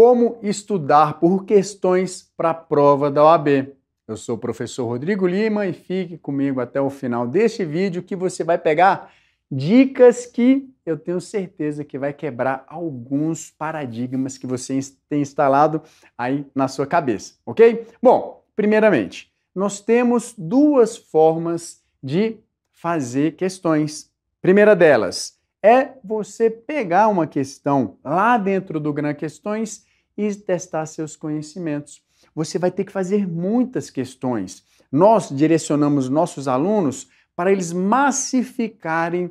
Como estudar por questões para a prova da OAB. Eu sou o professor Rodrigo Lima e fique comigo até o final deste vídeo que você vai pegar dicas que eu tenho certeza que vai quebrar alguns paradigmas que você tem instalado aí na sua cabeça, ok? Bom, primeiramente, nós temos duas formas de fazer questões. Primeira delas é você pegar uma questão lá dentro do Gran Questões e testar seus conhecimentos. Você vai ter que fazer muitas questões. Nós direcionamos nossos alunos para eles massificarem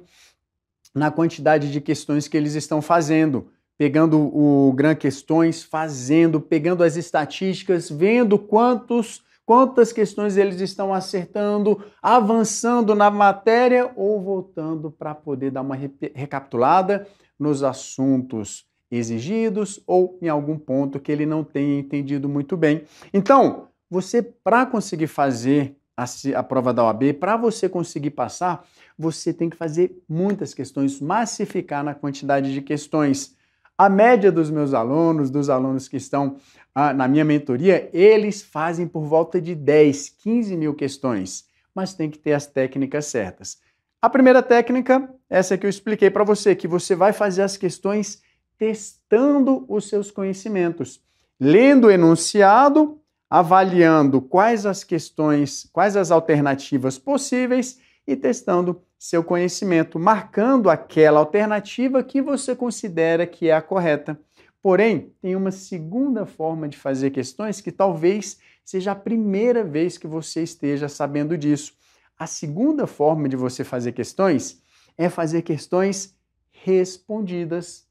na quantidade de questões que eles estão fazendo, pegando o Gran Questões, fazendo, pegando as estatísticas, vendo quantos quantas questões eles estão acertando, avançando na matéria ou voltando para poder dar uma recapitulada nos assuntos exigidos ou em algum ponto que ele não tenha entendido muito bem. Então, você, para conseguir fazer a, a, prova da OAB, para você conseguir passar, você tem que fazer muitas questões, massificar na quantidade de questões. A média dos meus alunos, dos alunos que estão ah, na minha mentoria, eles fazem por volta de 10, 15 mil questões, mas tem que ter as técnicas certas. A primeira técnica, essa que eu expliquei para você, que você vai fazer as questões testando os seus conhecimentos, lendo o enunciado, avaliando quais as questões, quais as alternativas possíveis e testando seu conhecimento, marcando aquela alternativa que você considera que é a correta. Porém, tem uma segunda forma de fazer questões que talvez seja a primeira vez que você esteja sabendo disso. A segunda forma de você fazer questões é fazer questões respondidas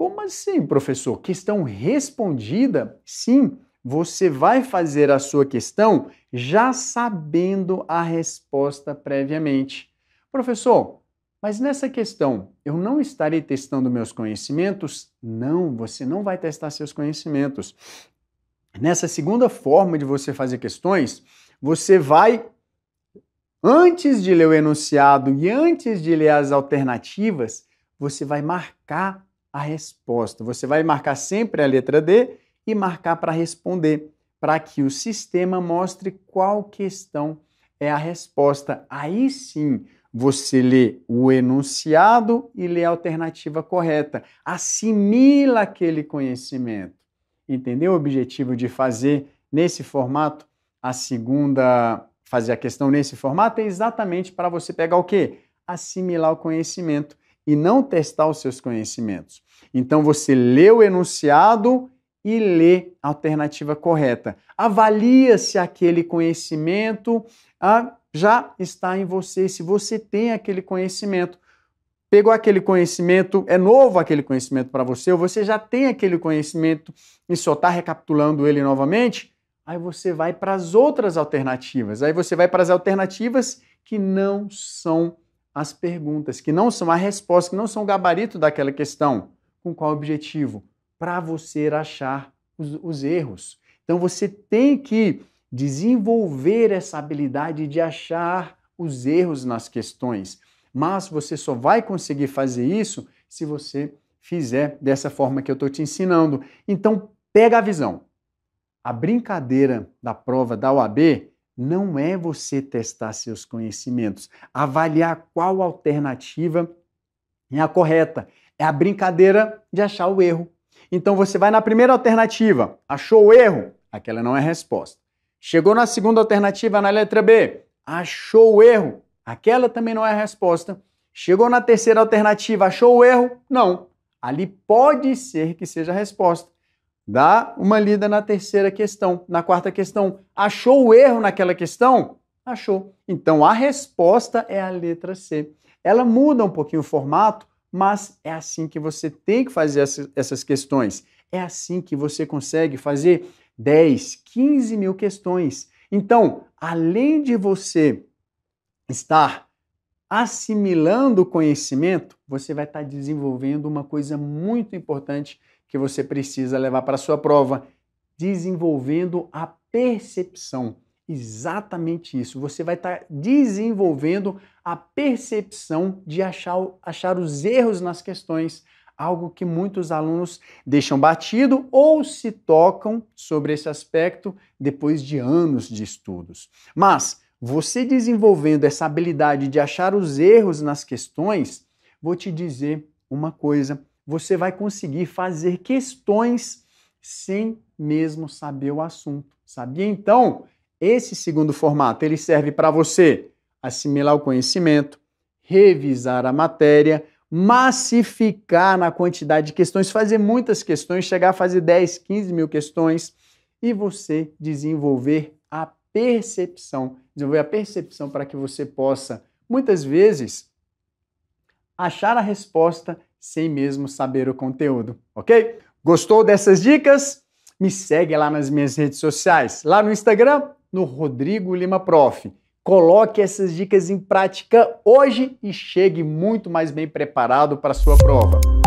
como assim, professor? Questão respondida? Sim, você vai fazer a sua questão já sabendo a resposta previamente. Professor, mas nessa questão eu não estarei testando meus conhecimentos? Não, você não vai testar seus conhecimentos. Nessa segunda forma de você fazer questões, você vai, antes de ler o enunciado e antes de ler as alternativas, você vai marcar a resposta. Você vai marcar sempre a letra D e marcar para responder, para que o sistema mostre qual questão é a resposta. Aí sim, você lê o enunciado e lê a alternativa correta. Assimila aquele conhecimento. Entendeu o objetivo de fazer nesse formato a segunda fazer a questão nesse formato é exatamente para você pegar o quê? Assimilar o conhecimento e não testar os seus conhecimentos. Então você lê o enunciado e lê a alternativa correta. Avalia se aquele conhecimento ah, já está em você, se você tem aquele conhecimento. Pegou aquele conhecimento, é novo aquele conhecimento para você, ou você já tem aquele conhecimento e só está recapitulando ele novamente? Aí você vai para as outras alternativas. Aí você vai para as alternativas que não são as perguntas que não são a resposta, que não são o gabarito daquela questão. Com qual objetivo? Para você achar os, os erros. Então você tem que desenvolver essa habilidade de achar os erros nas questões. Mas você só vai conseguir fazer isso se você fizer dessa forma que eu estou te ensinando. Então, pega a visão. A brincadeira da prova da UAB não é você testar seus conhecimentos, avaliar qual alternativa é a correta. É a brincadeira de achar o erro. Então você vai na primeira alternativa, achou o erro? Aquela não é a resposta. Chegou na segunda alternativa, na letra B, achou o erro? Aquela também não é a resposta. Chegou na terceira alternativa, achou o erro? Não. Ali pode ser que seja a resposta. Dá uma lida na terceira questão. Na quarta questão, achou o erro naquela questão? Achou. Então a resposta é a letra C. Ela muda um pouquinho o formato, mas é assim que você tem que fazer essas questões. É assim que você consegue fazer 10, 15 mil questões. Então, além de você estar assimilando o conhecimento, você vai estar desenvolvendo uma coisa muito importante que você precisa levar para a sua prova, desenvolvendo a percepção. Exatamente isso. Você vai estar desenvolvendo a percepção de achar, achar os erros nas questões, algo que muitos alunos deixam batido ou se tocam sobre esse aspecto depois de anos de estudos. Mas você desenvolvendo essa habilidade de achar os erros nas questões, vou te dizer uma coisa: você vai conseguir fazer questões sem mesmo saber o assunto. Sabia? Então, esse segundo formato ele serve para você assimilar o conhecimento, revisar a matéria, massificar na quantidade de questões, fazer muitas questões, chegar a fazer 10, 15 mil questões e você desenvolver a percepção, desenvolver a percepção para que você possa, muitas vezes, achar a resposta sem mesmo saber o conteúdo, ok? Gostou dessas dicas? Me segue lá nas minhas redes sociais, lá no Instagram, no Rodrigo Lima Prof. Coloque essas dicas em prática hoje e chegue muito mais bem preparado para a sua prova.